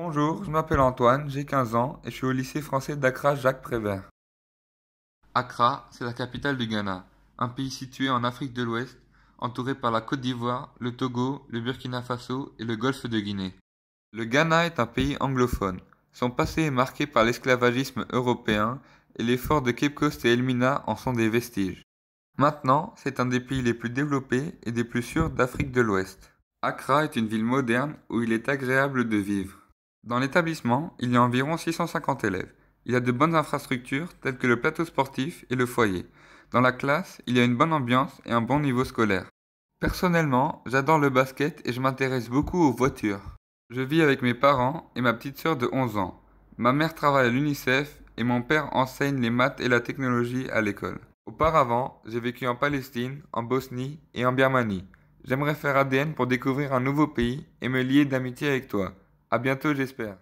Bonjour, je m'appelle Antoine, j'ai 15 ans et je suis au lycée français d'Accra Jacques Prévert. Accra, c'est la capitale du Ghana, un pays situé en Afrique de l'Ouest, entouré par la Côte d'Ivoire, le Togo, le Burkina Faso et le Golfe de Guinée. Le Ghana est un pays anglophone. Son passé est marqué par l'esclavagisme européen et les forts de Cape Coast et Elmina en sont des vestiges. Maintenant, c'est un des pays les plus développés et des plus sûrs d'Afrique de l'Ouest. Accra est une ville moderne où il est agréable de vivre. Dans l'établissement, il y a environ 650 élèves. Il y a de bonnes infrastructures telles que le plateau sportif et le foyer. Dans la classe, il y a une bonne ambiance et un bon niveau scolaire. Personnellement, j'adore le basket et je m'intéresse beaucoup aux voitures. Je vis avec mes parents et ma petite sœur de 11 ans. Ma mère travaille à l'UNICEF et mon père enseigne les maths et la technologie à l'école. Auparavant, j'ai vécu en Palestine, en Bosnie et en Birmanie. J'aimerais faire ADN pour découvrir un nouveau pays et me lier d'amitié avec toi. À bientôt, j'espère.